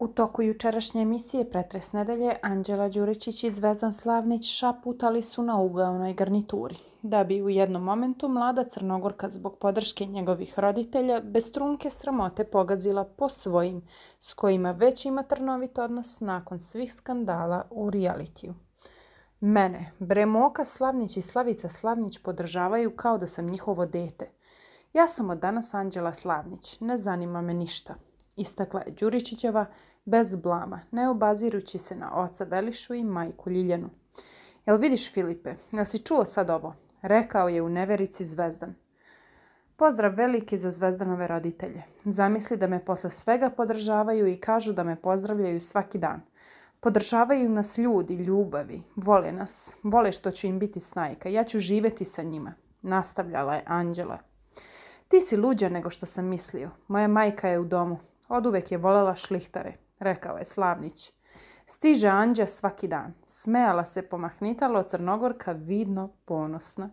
U toku jučerašnje emisije Pretres nedelje Anđela Đuričić i Zvezdan Slavnić šaputali su na ugaonoj garnituri, da bi u jednom momentu mlada Crnogorka zbog podrške njegovih roditelja bez trunke sramote pogazila po svojim, s kojima već ima trnovit odnos nakon svih skandala u realitiju. Mene, Bremoka Slavnić i Slavica Slavnić podržavaju kao da sam njihovo dete. Ja sam od danas Anđela Slavnić, ne zanima me ništa istakla je Đuričićeva bez blama, ne obazirući se na oca Velišu i majku Ljiljanu. Jel vidiš Filipe, jel si čuo sad ovo? Rekao je u neverici Zvezdan. Pozdrav veliki za Zvezdanove roditelje. Zamisli da me posle svega podržavaju i kažu da me pozdravljaju svaki dan. Podržavaju nas ljudi, ljubavi, vole nas, vole što ću im biti snajka, ja ću živjeti sa njima. Nastavljala je Anđela. Ti si luđa nego što sam mislio. Moja majka je u domu. Od uvek je voljela šlihtare, rekao je Slavnić. Stiže Anđa svaki dan. Smejala se pomahnitalo Crnogorka vidno ponosna.